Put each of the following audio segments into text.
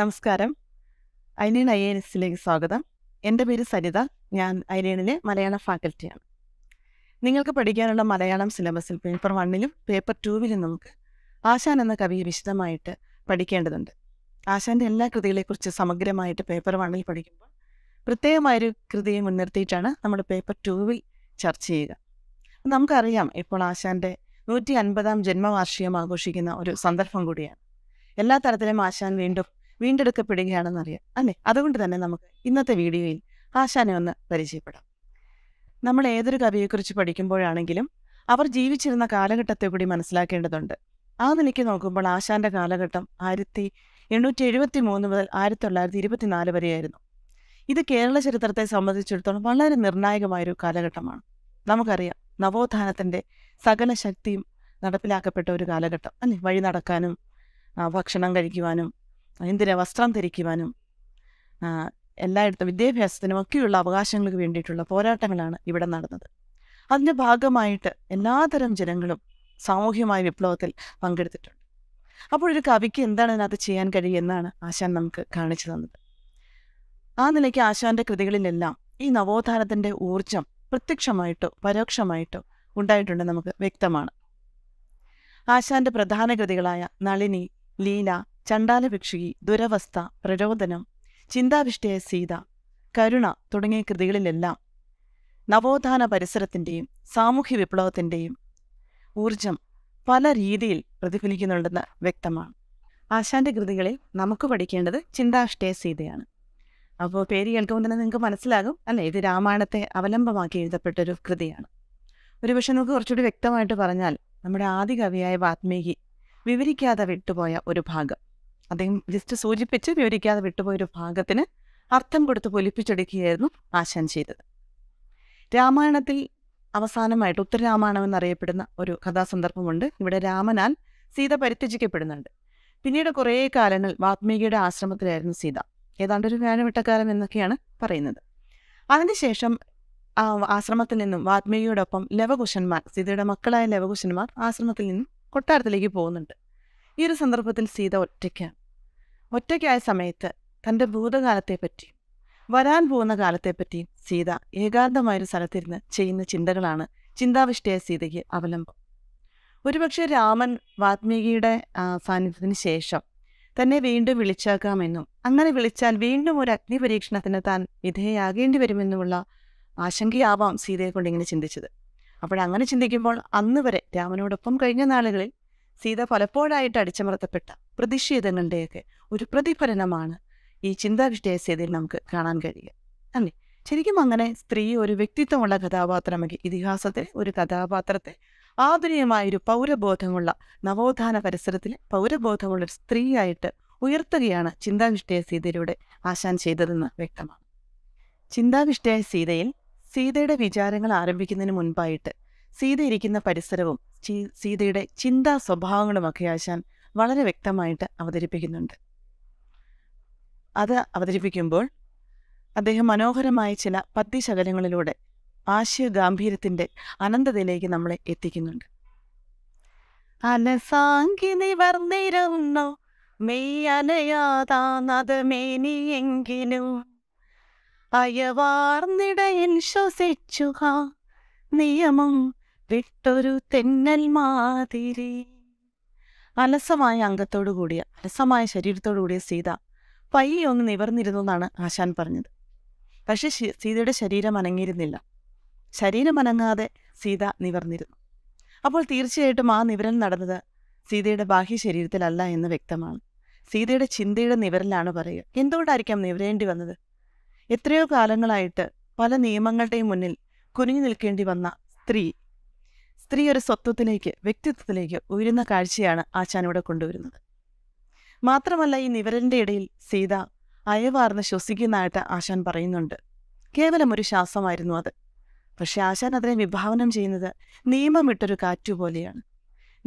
നമസ്കാരം ഐനേൺ I N എസിലേക്ക് സ്വാഗതം എൻ്റെ പേര് സരിത ഞാൻ ഐനേണിലെ മലയാളം ഫാക്കൽറ്റിയാണ് നിങ്ങൾക്ക് പഠിക്കാനുള്ള മലയാളം സിലബസിൽ പേപ്പർ വണ്ണിലും പേപ്പർ ടൂവിലും നമുക്ക് ആശാൻ എന്ന കവിയെ വിശദമായിട്ട് പഠിക്കേണ്ടതുണ്ട് ആശാൻ്റെ എല്ലാ കൃതികളെക്കുറിച്ച് സമഗ്രമായിട്ട് പേപ്പർ വണ്ണിൽ പഠിക്കുമ്പോൾ പ്രത്യേകമായൊരു കൃതിയെ മുൻനിർത്തിയിട്ടാണ് നമ്മൾ പേപ്പർ ടൂവിൽ ചർച്ച ചെയ്യുക നമുക്കറിയാം ഇപ്പോൾ ആശാൻ്റെ നൂറ്റി അൻപതാം ജന്മവാർഷികം ആഘോഷിക്കുന്ന ഒരു സന്ദർഭം കൂടിയാണ് എല്ലാ തരത്തിലും ആശാൻ വീണ്ടും അറിയാം അല്ലെ അതുകൊണ്ട് തന്നെ നമുക്ക് ഇന്നത്തെ വീഡിയോയിൽ ആശാനെ ഒന്ന് പരിചയപ്പെടാം നമ്മൾ ഏതൊരു കവിയെക്കുറിച്ച് പഠിക്കുമ്പോഴാണെങ്കിലും അവർ ജീവിച്ചിരുന്ന കാലഘട്ടത്തെ കൂടി മനസ്സിലാക്കേണ്ടതുണ്ട് ആ നിലയ്ക്ക് നോക്കുമ്പോൾ ആശാന്റെ കാലഘട്ടം ആയിരത്തി എണ്ണൂറ്റി എഴുപത്തി മൂന്ന് മുതൽ ആയിരത്തി തൊള്ളായിരത്തി ഇരുപത്തിനാല് വരെയായിരുന്നു ഇത് കേരള ചരിത്രത്തെ സംബന്ധിച്ചിടത്തോളം വളരെ നിർണായകമായൊരു കാലഘട്ടമാണ് നമുക്കറിയാം നവോത്ഥാനത്തിൻ്റെ സകല ശക്തിയും നടപ്പിലാക്കപ്പെട്ട ഒരു കാലഘട്ടം അല്ലെ വഴി നടക്കാനും ഭക്ഷണം കഴിക്കുവാനും എന്തിന് വസ്ത്രം ധരിക്കുവാനും എല്ലായിടത്തും വിദ്യാഭ്യാസത്തിനും ഒക്കെയുള്ള അവകാശങ്ങൾക്ക് വേണ്ടിയിട്ടുള്ള പോരാട്ടങ്ങളാണ് ഇവിടെ നടന്നത് അതിൻ്റെ ഭാഗമായിട്ട് എല്ലാതരം ജനങ്ങളും സാമൂഹ്യമായ വിപ്ലവത്തിൽ പങ്കെടുത്തിട്ടുണ്ട് അപ്പോൾ ഒരു കവിക്ക് എന്താണ് അതിനകത്ത് ചെയ്യാൻ കഴിയുമെന്നാണ് ആശാൻ നമുക്ക് കാണിച്ചു തന്നത് ആ നിലയ്ക്ക് ആശാന്റെ കൃതികളിലെല്ലാം ഈ നവോത്ഥാനത്തിൻ്റെ ഊർജം പ്രത്യക്ഷമായിട്ടോ പരോക്ഷമായിട്ടോ ഉണ്ടായിട്ടുണ്ട് നമുക്ക് വ്യക്തമാണ് ആശാന്റെ പ്രധാന കൃതികളായ നളിനി ലീല ചണ്ടാലഭിക്ഷി ദുരവസ്ഥ പ്രരോദനം ചിന്താവിഷ്ടയ സീത കരുണ തുടങ്ങിയ കൃതികളിലെല്ലാം നവോത്ഥാന പരിസരത്തിൻ്റെയും സാമൂഹ്യ വിപ്ലവത്തിൻ്റെയും ഊർജം പല രീതിയിൽ പ്രതിഫലിക്കുന്നുണ്ടെന്ന് വ്യക്തമാണ് ആശാന്റെ കൃതികളിൽ നമുക്ക് പഠിക്കേണ്ടത് ചിന്താവിഷ്ടയ സീതയാണ് അപ്പോൾ പേര് കേൾക്കുമ്പോൾ തന്നെ നിങ്ങൾക്ക് മനസ്സിലാകും അല്ലേ ഇത് രാമായണത്തെ അവലംബമാക്കി എഴുതപ്പെട്ടൊരു കൃതിയാണ് പക്ഷെ നമുക്ക് കുറച്ചുകൂടി വ്യക്തമായിട്ട് പറഞ്ഞാൽ നമ്മുടെ ആദ്യ കവിയായ വാത്മീകി വിവരിക്കാതെ വിട്ടുപോയ ഒരു ഭാഗം അദ്ദേഹം ജസ്റ്റ് സൂചിപ്പിച്ച് വിവരിക്കാതെ വിട്ടുപോയൊരു ഭാഗത്തിന് അർത്ഥം കൊടുത്ത് പൊലിപ്പിച്ചെടുക്കുകയായിരുന്നു ആശാൻ ചെയ്തത് രാമായണത്തിൽ അവസാനമായിട്ട് ഉത്തരരാമായണം എന്നറിയപ്പെടുന്ന ഒരു കഥാസന്ദർഭമുണ്ട് ഇവിടെ രാമനാൽ സീത പരിത്യജിക്കപ്പെടുന്നുണ്ട് പിന്നീട് കുറേ കാലങ്ങൾ വാത്മീകിയുടെ ആശ്രമത്തിലായിരുന്നു സീത ഏതാണ്ട് ഒരു വേനവിട്ടക്കാലം എന്നൊക്കെയാണ് പറയുന്നത് അതിനുശേഷം ആശ്രമത്തിൽ നിന്നും വാത്മീകിയോടൊപ്പം ലവകുശന്മാർ സീതയുടെ മക്കളായ ലവകുശന്മാർ ആശ്രമത്തിൽ നിന്നും കൊട്ടാരത്തിലേക്ക് പോകുന്നുണ്ട് ഈ ഒരു സന്ദർഭത്തിൽ സീത ഒറ്റയ്ക്ക് ഒറ്റയ്ക്കായ സമയത്ത് തൻ്റെ ഭൂതകാലത്തെപ്പറ്റി വരാൻ പോകുന്ന കാലത്തെപ്പറ്റി സീത ഏകാന്തമായൊരു സ്ഥലത്തിരുന്ന് ചെയ്യുന്ന ചിന്തകളാണ് ചിന്താവിഷ്ടയ സീതയ്ക്ക് അവലംബം ഒരുപക്ഷെ രാമൻ വാത്മീകിയുടെ സാന്നിധ്യത്തിന് ശേഷം തന്നെ വീണ്ടും വിളിച്ചേക്കാമെന്നും അങ്ങനെ വിളിച്ചാൽ വീണ്ടും ഒരു അഗ്നി പരീക്ഷണത്തിന് താൻ വിധേയാകേണ്ടി വരുമെന്നുമുള്ള ആശങ്കയാവാം സീതയെ കൊണ്ട് ഇങ്ങനെ ചിന്തിച്ചത് അപ്പോഴങ്ങനെ ചിന്തിക്കുമ്പോൾ അന്ന് വരെ രാമനോടൊപ്പം കഴിഞ്ഞ നാളുകളിൽ സീത പലപ്പോഴായിട്ട് അടിച്ചമർത്തപ്പെട്ട പ്രതിഷേധങ്ങളുടെയൊക്കെ ഒരു പ്രതിഫലനമാണ് ഈ ചിന്താവിഷ്ടയ സീതയിൽ നമുക്ക് കാണാൻ കഴിയുക അല്ലേ ശരിക്കും അങ്ങനെ സ്ത്രീ ഒരു വ്യക്തിത്വമുള്ള കഥാപാത്രമെങ്കിൽ ഇതിഹാസത്തിലെ ഒരു കഥാപാത്രത്തെ ആധുനികമായൊരു ഒരു പൗരബോധമുള്ള നവോത്ഥാന പരിസരത്തിൽ പൗരബോധമുള്ള ഒരു സ്ത്രീയായിട്ട് ഉയർത്തുകയാണ് ചിന്താവിഷ്ടയ സീതയിലൂടെ ആശാൻ ചെയ്തതെന്ന് വ്യക്തമാണ് ചിന്താവിഷ്ടയ സീതയിൽ സീതയുടെ വിചാരങ്ങൾ ആരംഭിക്കുന്നതിന് മുൻപായിട്ട് സീത ഇരിക്കുന്ന പരിസരവും സീതയുടെ ചിന്താ സ്വഭാവങ്ങളുമൊക്കെ ആശാൻ വളരെ വ്യക്തമായിട്ട് അവതരിപ്പിക്കുന്നുണ്ട് അത് അവതരിപ്പിക്കുമ്പോൾ അദ്ദേഹം മനോഹരമായ ചില പദ്യശകലങ്ങളിലൂടെ ആശയ ഗാംഭീര്യത്തിൻ്റെ അനന്തതയിലേക്ക് നമ്മളെ എത്തിക്കുന്നുണ്ട് അനസാങ്കി നിവർന്നിരുന്നു അയവാർന്നിടയിൽ ശ്വസിച്ചുക നിയമം വിട്ടൊരു തെന്നൽ മാതിരി അലസമായ അംഗത്തോടു കൂടിയ അലസമായ ശരീരത്തോടു കൂടിയ സീത പയ്യൊന്ന് നിവർന്നിരുന്നു എന്നാണ് ആശാൻ പറഞ്ഞത് പക്ഷെ സീതയുടെ ശരീരം അനങ്ങിയിരുന്നില്ല ശരീരം അനങ്ങാതെ സീത നിവർന്നിരുന്നു അപ്പോൾ തീർച്ചയായിട്ടും ആ നിവരൽ നടന്നത് സീതയുടെ ബാഹ്യ ശരീരത്തിലല്ല എന്ന് വ്യക്തമാണ് സീതയുടെ ചിന്തയുടെ നിവരലാണ് പറയുക എന്തുകൊണ്ടായിരിക്കാം നിവരേണ്ടി വന്നത് എത്രയോ കാലങ്ങളായിട്ട് പല നിയമങ്ങളുടെയും മുന്നിൽ കുനിഞ്ഞു നിൽക്കേണ്ടി വന്ന സ്ത്രീ സ്ത്രീ ഒരു സ്വത്വത്തിലേക്ക് വ്യക്തിത്വത്തിലേക്ക് ഉയരുന്ന കാഴ്ചയാണ് ആശാനിവിടെ കൊണ്ടുവരുന്നത് മാത്രമല്ല ഈ നിവരന്റെ ഇടയിൽ സീത അയവാർന്ന് ശ്വസിക്കുന്നതായിട്ട് ആശാൻ പറയുന്നുണ്ട് കേവലം ഒരു ശ്വാസമായിരുന്നു അത് പക്ഷേ ആശാൻ അതിനെ വിഭാവനം ചെയ്യുന്നത് നിയമം വിട്ടൊരു കാറ്റുപോലെയാണ്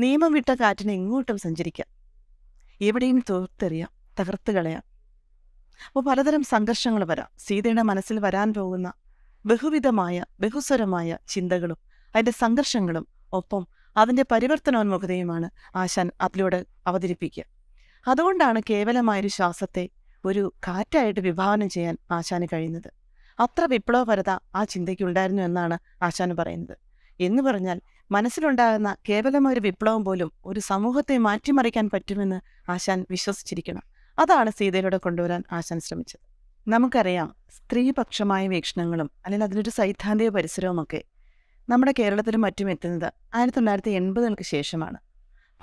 നിയമം വിട്ട കാറ്റിനെ എങ്ങോട്ടും സഞ്ചരിക്കാം എവിടെയും തോർത്തെറിയാം തകർത്ത് കളയാം അപ്പോൾ പലതരം സംഘർഷങ്ങൾ വരാം സീതയുടെ മനസ്സിൽ വരാൻ പോകുന്ന ബഹുവിധമായ ബഹുസ്വരമായ ചിന്തകളും അതിൻ്റെ സംഘർഷങ്ങളും ഒപ്പം അതിൻ്റെ പരിവർത്തനോന്മുഖതയുമാണ് ആശാൻ അതിലൂടെ അവതരിപ്പിക്കുക അതുകൊണ്ടാണ് കേവലമായൊരു ശ്വാസത്തെ ഒരു കാറ്റായിട്ട് വിഭാവനം ചെയ്യാൻ ആശാന് കഴിയുന്നത് അത്ര വിപ്ലവപരത ആ ചിന്തയ്ക്കുണ്ടായിരുന്നു എന്നാണ് ആശാന് പറയുന്നത് എന്ന് പറഞ്ഞാൽ മനസ്സിലുണ്ടാകുന്ന കേവലമായ ഒരു വിപ്ലവം പോലും ഒരു സമൂഹത്തെ മാറ്റിമറിക്കാൻ പറ്റുമെന്ന് ആശാൻ വിശ്വസിച്ചിരിക്കണം അതാണ് സീതയിലൂടെ കൊണ്ടുവരാൻ ആശാൻ ശ്രമിച്ചത് നമുക്കറിയാം സ്ത്രീപക്ഷമായ വീക്ഷണങ്ങളും അല്ലെങ്കിൽ അതിനൊരു സൈദ്ധാന്തിക പരിസരവുമൊക്കെ നമ്മുടെ കേരളത്തിലും മറ്റും എത്തുന്നത് ആയിരത്തി തൊള്ളായിരത്തി എൺപതുകൾക്ക് ശേഷമാണ്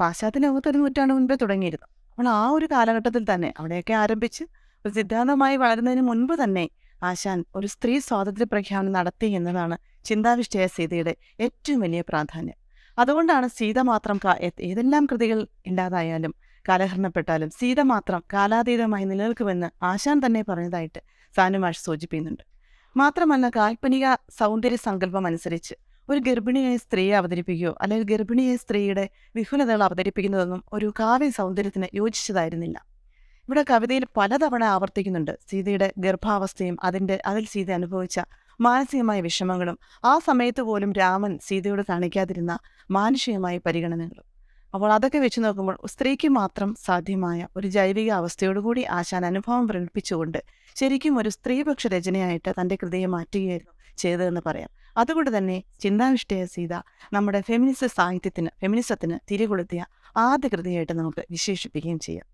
പാശ്ചാത്യ ലോകത്ത് ഒരു നൂറ്റാണ്ട് മുൻപേ തുടങ്ങിയിരുന്നു അപ്പോൾ ആ ഒരു കാലഘട്ടത്തിൽ തന്നെ അവിടെയൊക്കെ ആരംഭിച്ച് ഒരു സിദ്ധാന്തമായി വളരുന്നതിന് മുൻപ് തന്നെ ആശാൻ ഒരു സ്ത്രീ സ്വാതന്ത്ര്യ പ്രഖ്യാപനം നടത്തി എന്നതാണ് ചിന്താവിഷ്ടയ സീതയുടെ ഏറ്റവും വലിയ പ്രാധാന്യം അതുകൊണ്ടാണ് സീത മാത്രം ഏതെല്ലാം കൃതികൾ ഇല്ലാതായാലും കാലഹരണപ്പെട്ടാലും സീത മാത്രം കാലാതീതമായി നിലനിൽക്കുമെന്ന് ആശാൻ തന്നെ പറഞ്ഞതായിട്ട് സാനുമാഷ് സൂചിപ്പിക്കുന്നുണ്ട് മാത്രമല്ല കാൽപ്പനിക സൗന്ദര്യ സങ്കല്പം അനുസരിച്ച് ഒരു ഗർഭിണിയായ സ്ത്രീയെ അവതരിപ്പിക്കുകയോ അല്ലെങ്കിൽ ഗർഭിണിയായ സ്ത്രീയുടെ വിഫുലതകൾ അവതരിപ്പിക്കുന്നതൊന്നും ഒരു കാവ്യ സൗന്ദര്യത്തിന് യോജിച്ചതായിരുന്നില്ല ഇവിടെ കവിതയിൽ പലതവണ ആവർത്തിക്കുന്നുണ്ട് സീതയുടെ ഗർഭാവസ്ഥയും അതിൻ്റെ അതിൽ സീത അനുഭവിച്ച മാനസികമായ വിഷമങ്ങളും ആ സമയത്ത് പോലും രാമൻ സീതയോട് കാണിക്കാതിരുന്ന മാനുഷികമായ പരിഗണനകളും അപ്പോൾ അതൊക്കെ വെച്ച് നോക്കുമ്പോൾ സ്ത്രീക്ക് മാത്രം സാധ്യമായ ഒരു ജൈവിക അവസ്ഥയോടുകൂടി ആശാൻ അനുഭവം പ്രകടിപ്പിച്ചുകൊണ്ട് ശരിക്കും ഒരു സ്ത്രീപക്ഷ രചനയായിട്ട് തൻ്റെ കൃതിയെ മാറ്റുകയായിരുന്നു ചെയ്തതെന്ന് പറയാം അതുകൊണ്ട് തന്നെ ചിന്താവിഷ്ടയ സീത നമ്മുടെ ഫെമിനിസ്റ്റ് സാഹിത്യത്തിന് ഫെമിനിസത്തിന് തിരികൊളുത്തിയ ആദ്യ കൃതിയായിട്ട് നമുക്ക് വിശേഷിപ്പിക്കുകയും ചെയ്യാം